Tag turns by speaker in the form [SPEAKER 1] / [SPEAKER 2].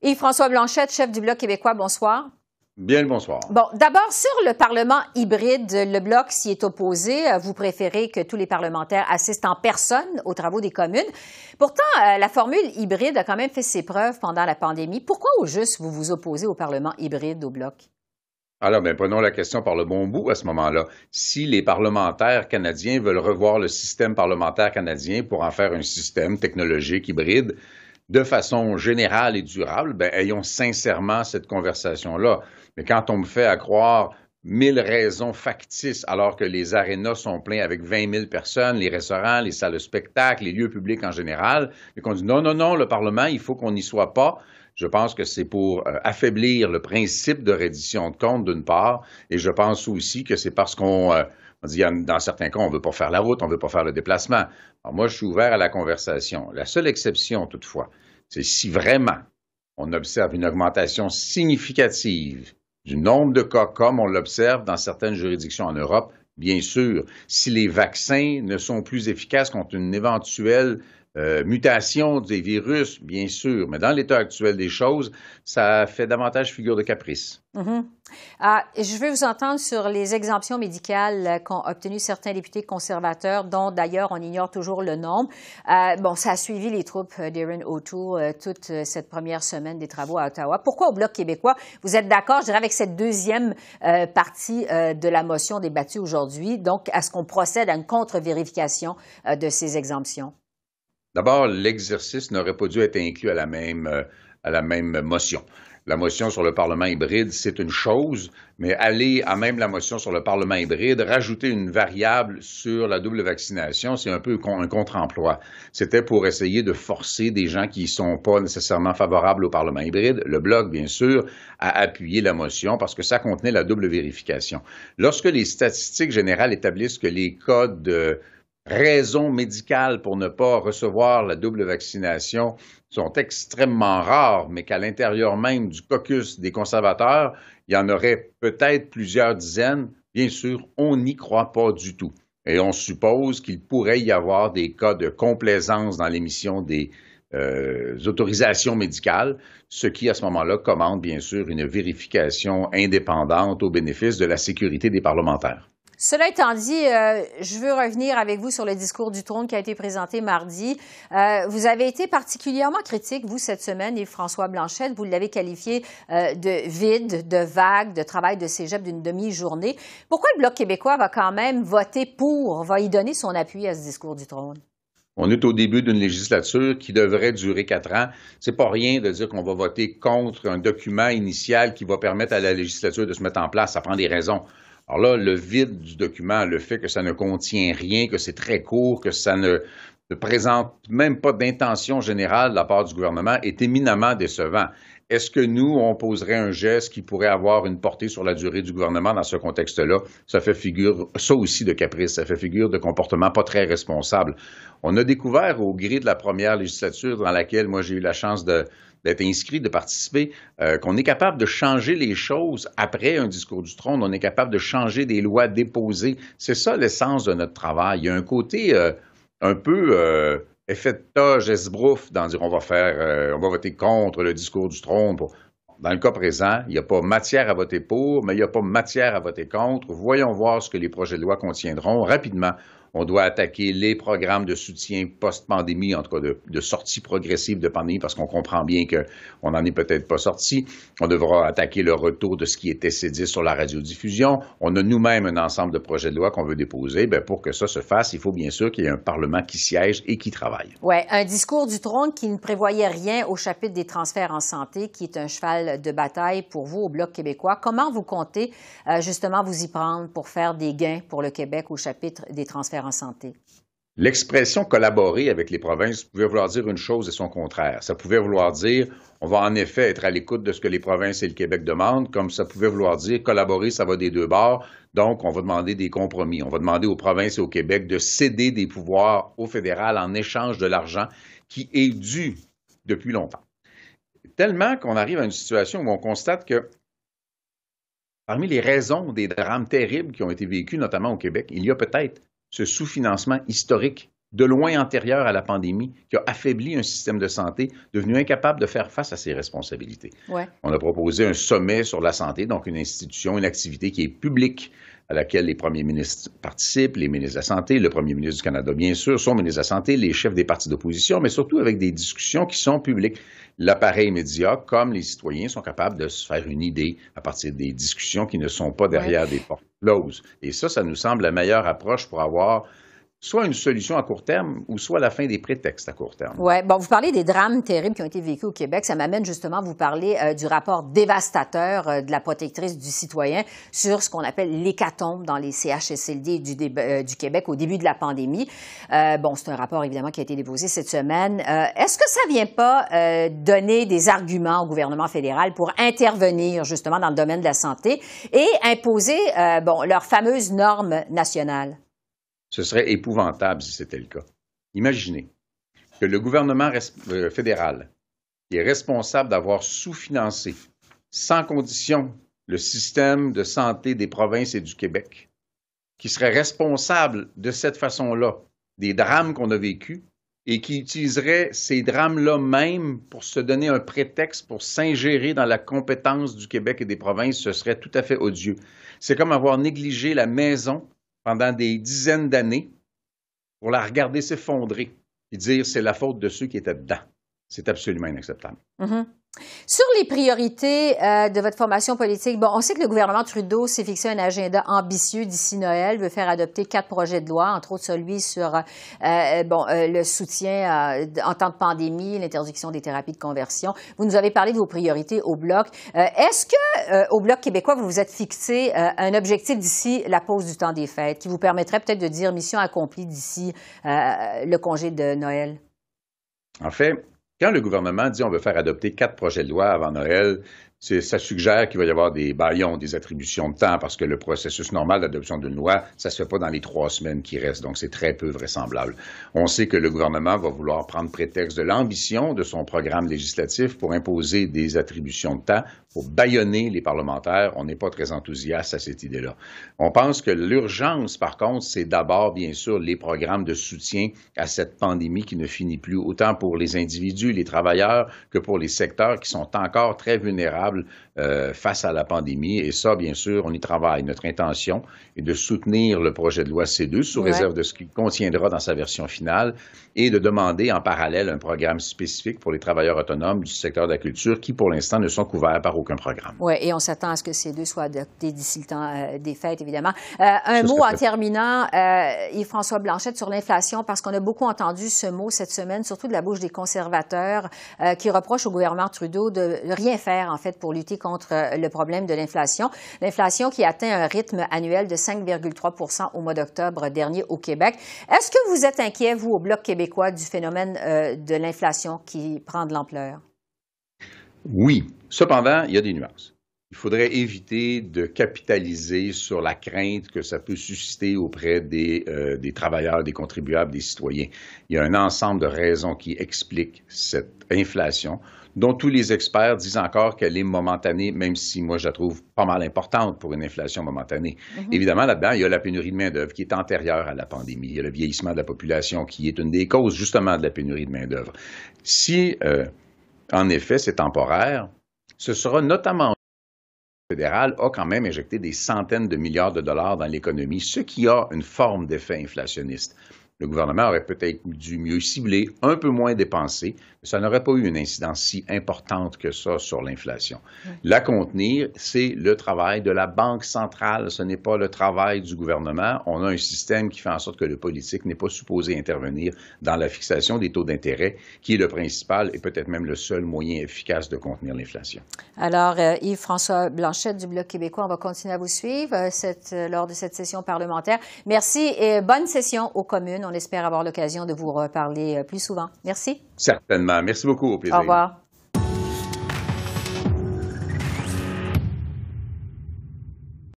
[SPEAKER 1] Et François Blanchette, chef du Bloc québécois, bonsoir.
[SPEAKER 2] Bien le bonsoir.
[SPEAKER 1] Bon, d'abord, sur le Parlement hybride, le Bloc s'y est opposé. Euh, vous préférez que tous les parlementaires assistent en personne aux travaux des communes. Pourtant, euh, la formule hybride a quand même fait ses preuves pendant la pandémie. Pourquoi au juste vous vous opposez au Parlement hybride au Bloc?
[SPEAKER 2] Alors, mais ben, prenons la question par le bon bout à ce moment-là. Si les parlementaires canadiens veulent revoir le système parlementaire canadien pour en faire un système technologique hybride, de façon générale et durable, ben, ayons sincèrement cette conversation-là. Mais quand on me fait accroire croire mille raisons factices, alors que les arénas sont pleins avec 20 000 personnes, les restaurants, les salles de spectacle, les lieux publics en général, et qu'on dit non, non, non, le Parlement, il faut qu'on n'y soit pas, je pense que c'est pour euh, affaiblir le principe de reddition de compte, d'une part, et je pense aussi que c'est parce qu'on euh, dit, dans certains cas, on ne veut pas faire la route, on ne veut pas faire le déplacement. Alors moi, je suis ouvert à la conversation. La seule exception, toutefois, c'est si vraiment on observe une augmentation significative du nombre de cas comme on l'observe dans certaines juridictions en Europe, bien sûr, si les vaccins ne sont plus efficaces contre une éventuelle euh, mutation des virus, bien sûr, mais dans l'état actuel des choses, ça fait davantage figure de caprice.
[SPEAKER 1] Mm-hmm. Ah, je veux vous entendre sur les exemptions médicales qu'ont obtenues certains députés conservateurs, dont d'ailleurs on ignore toujours le nombre. Euh, bon, ça a suivi les troupes d'Erin O'Toole euh, toute euh, cette première semaine des travaux à Ottawa. Pourquoi au Bloc québécois, vous êtes d'accord, je dirais, avec cette deuxième partie de la motion débattue aujourd'hui, donc à ce qu'on procède à une contre-vérification de ces exemptions?
[SPEAKER 2] D'abord, l'exercice n'aurait pas dû être inclus euh, à la même, motion la motion sur le Parlement hybride, c'est une chose, mais aller à même la motion sur le Parlement hybride, rajouter une variable sur la double vaccination, c'est un peu un contre-emploi. C'était pour essayer de forcer des gens qui ne sont pas nécessairement favorables au Parlement hybride, le Bloc bien sûr, à appuyer la motion parce que ça contenait la double vérification. Lorsque les statistiques générales établissent que les codes raisons médicales pour ne pas recevoir la double vaccination sont extrêmement rares, mais qu'à l'intérieur même du caucus des conservateurs, il y en aurait peut-être plusieurs dizaines. Bien sûr, on n'y croit pas du tout. Et on suppose qu'il pourrait y avoir des cas de complaisance dans l'émission des euh, autorisations médicales, ce qui, à ce moment-là, commande bien sûr une vérification indépendante au bénéfice de la sécurité des parlementaires.
[SPEAKER 1] Cela étant dit, euh, je veux revenir avec vous sur le discours du trône qui a été présenté mardi. Euh, vous avez été particulièrement critique, vous, cette semaine, et François Blanchette, vous l'avez qualifié euh, de vide, de vague, de travail de cégep d'une demi-journée. Pourquoi le Bloc québécois va quand même voter pour, va y donner son appui à ce discours du trône?
[SPEAKER 2] On est au début d'une législature qui devrait durer quatre ans. C'est pas rien de dire qu'on va voter contre un document initial qui va permettre à la législature de se mettre en place. Ça prend des raisons. Alors là, le vide du document, le fait que ça ne contient rien, que c'est très court, que ça ne, présente même pas d'intention générale de la part du gouvernement est éminemment décevant. Est-ce que nous, on poserait un geste qui pourrait avoir une portée sur la durée du gouvernement dans ce contexte-là? Ça fait figure, ça aussi, de caprice, ça fait figure de comportement pas très responsable. On a découvert au gré de la première législature dans laquelle moi j'ai eu la chance de, d'être inscrit, de participer, euh, qu'on est capable de changer les choses après un discours du trône, on est capable de changer des lois déposées. C'est ça l'essence de notre travail. Il y a un côté euh, un peu euh, effet de toge, dans dire on va faire, on va voter contre le discours du trône. Dans le cas présent, il n'y a pas matière à voter pour, mais il n'y a pas matière à voter contre. Voyons voir ce que les projets de loi contiendront rapidement. On doit attaquer les programmes de soutien post-pandémie, en tout cas de, sortie progressive de pandémie, parce qu'on comprend bien qu'on n'en est peut-être pas sorti. On devra attaquer le retour de ce qui était cédé sur la radiodiffusion. On a nous-mêmes un ensemble de projets de loi qu'on veut déposer. Bien, pour que ça se fasse, il faut bien sûr qu'il y ait un Parlement qui siège et qui travaille.
[SPEAKER 1] Oui, un discours du trône qui ne prévoyait rien au chapitre des transferts en santé, qui est un cheval de bataille pour vous au Bloc québécois. Comment vous comptez euh, justement vous y prendre pour faire des gains pour le Québec au chapitre des transferts en santé?
[SPEAKER 2] L'expression collaborer avec les provinces pouvait vouloir dire une chose et son contraire. Ça pouvait vouloir dire on va en effet être à l'écoute de ce que les provinces et le Québec demandent, comme ça pouvait vouloir dire collaborer, ça va des deux bords. Donc, on va demander des compromis. On va demander aux provinces et au Québec de céder des pouvoirs au fédéral en échange de l'argent qui est dû depuis longtemps. Tellement qu'on arrive à une situation où on constate que parmi les raisons des drames terribles qui ont été vécus, notamment au Québec, il y a peut-être ce sous-financement historique de loin antérieure à la pandémie, qui a affaibli un système de santé devenu incapable de faire face à ses responsabilités. On a proposé un sommet sur la santé, donc une institution, une activité qui est publique, à laquelle les premiers ministres participent, les ministres de la Santé, le premier ministre du Canada, bien sûr, son ministre de la Santé, les chefs des partis d'opposition, mais surtout avec des discussions qui sont publiques. L'appareil média, comme les citoyens, sont capables de se faire une idée à partir des discussions qui ne sont pas derrière des portes closes. Et ça, ça nous semble la meilleure approche pour avoir soit une solution à court terme ou soit la fin des prétextes à court terme.
[SPEAKER 1] Oui. Bon, vous parlez des drames terribles qui ont été vécus au Québec. Ça m'amène justement à vous parler euh, du rapport dévastateur euh, de la protectrice du citoyen sur ce qu'on appelle l'hécatombe dans les CHSLD euh, du, Québec au début de la pandémie. bon, c'est un rapport évidemment qui a été déposé cette semaine. Est-ce que ça vient pas donner des arguments au gouvernement fédéral pour intervenir justement dans le domaine de la santé et imposer, bon, leurs fameuses normes nationales?
[SPEAKER 2] Ce serait épouvantable si c'était le cas. Imaginez que le gouvernement euh, fédéral, est responsable d'avoir sous-financé sans condition le système de santé des provinces et du Québec, qui serait responsable de cette façon-là des drames qu'on a vécus et qui utiliserait ces drames-là même pour se donner un prétexte pour s'ingérer dans la compétence du Québec et des provinces, ce serait tout à fait odieux. C'est comme avoir négligé la maison pendant des dizaines d'années pour la regarder s'effondrer et dire c'est la faute de ceux qui étaient dedans. C'est absolument inacceptable.
[SPEAKER 1] Mm-hmm. Sur les priorités euh, de votre formation politique, bon, on sait que le gouvernement Trudeau s'est fixé un agenda ambitieux d'ici Noël, veut faire adopter quatre projets de loi, entre autres celui sur euh, euh, le soutien en temps de pandémie, l'interdiction des thérapies de conversion. Vous nous avez parlé de vos priorités au bloc. Est-ce que au bloc québécois, vous vous êtes fixé un objectif d'ici la pause du temps des fêtes qui vous permettrait peut-être de dire mission accomplie d'ici le congé de Noël?
[SPEAKER 2] En fait, quand le gouvernement dit on veut faire adopter quatre projets de loi avant Noël, ça suggère qu'il va y avoir des baillons, des attributions de temps, parce que le processus normal d'adoption d'une loi, ça ne se fait pas dans les trois semaines qui restent, donc c'est très peu vraisemblable. On sait que le gouvernement va vouloir prendre prétexte de l'ambition de son programme législatif pour imposer des attributions de temps, pour baillonner les parlementaires. On n'est pas très enthousiaste à cette idée-là. On pense que l'urgence, par contre, c'est d'abord, bien sûr, les programmes de soutien à cette pandémie qui ne finit plus, autant pour les individus, les travailleurs, que pour les secteurs qui sont encore très vulnérables euh, face à la pandémie. Et ça, bien sûr, on y travaille. Notre intention est de soutenir le projet de loi C2 sous réserve de ce qu'il contiendra dans sa version finale et de demander en parallèle un programme spécifique pour les travailleurs autonomes du secteur de la culture qui, pour l'instant, ne sont couverts par aucun programme.
[SPEAKER 1] Oui, et on s'attend à ce que ces deux soient adopté d'ici le temps euh, des fêtes, évidemment. Euh, un mot en terminant, Yves-François Blanchette, sur l'inflation, parce qu'on a beaucoup entendu ce mot cette semaine, surtout de la bouche des conservateurs, qui reprochent au gouvernement Trudeau de rien faire, en fait, pour lutter contre euh, le problème de l'inflation. L'inflation qui atteint un rythme annuel de 5,3 au mois d'octobre dernier au Québec. Est-ce que vous êtes inquiet, vous, au Bloc québécois, du phénomène euh, de l'inflation qui prend de l'ampleur?
[SPEAKER 2] Oui. Cependant, il y a des nuances il faudrait éviter de capitaliser sur la crainte que ça peut susciter auprès euh, des, travailleurs, des contribuables, des citoyens. Il y a un ensemble de raisons qui expliquent cette inflation, dont tous les experts disent encore qu'elle est momentanée, même si moi je la trouve pas mal importante pour une inflation momentanée. Mm-hmm. Évidemment, là-dedans, il y a la pénurie de main-d'œuvre qui est antérieure à la pandémie. Il y a le vieillissement de la population qui est une des causes justement de la pénurie de main-d'œuvre. Si, euh, en effet, c'est temporaire, ce sera notamment fédéral a quand même injecté des centaines de milliards de dollars dans l'économie, ce qui a une forme d'effet inflationniste. Le gouvernement aurait peut-être dû mieux cibler, un peu moins dépenser, mais ça n'aurait pas eu une incidence si importante que ça sur l'inflation. La contenir, c'est le travail de la Banque centrale, ce n'est pas le travail du gouvernement. On a un système qui fait en sorte que le politique n'est pas supposé intervenir dans la fixation des taux d'intérêt, qui est le principal et peut-être même le seul moyen efficace de contenir l'inflation.
[SPEAKER 1] Alors, euh, Yves-François Blanchet du Bloc québécois, on va continuer à vous suivre euh, euh, lors de cette session parlementaire. Merci et bonne session aux communes. On espère avoir l'occasion de vous reparler euh, plus souvent. Merci.
[SPEAKER 2] Certainement. Merci beaucoup. Au plaisir. Au
[SPEAKER 1] revoir.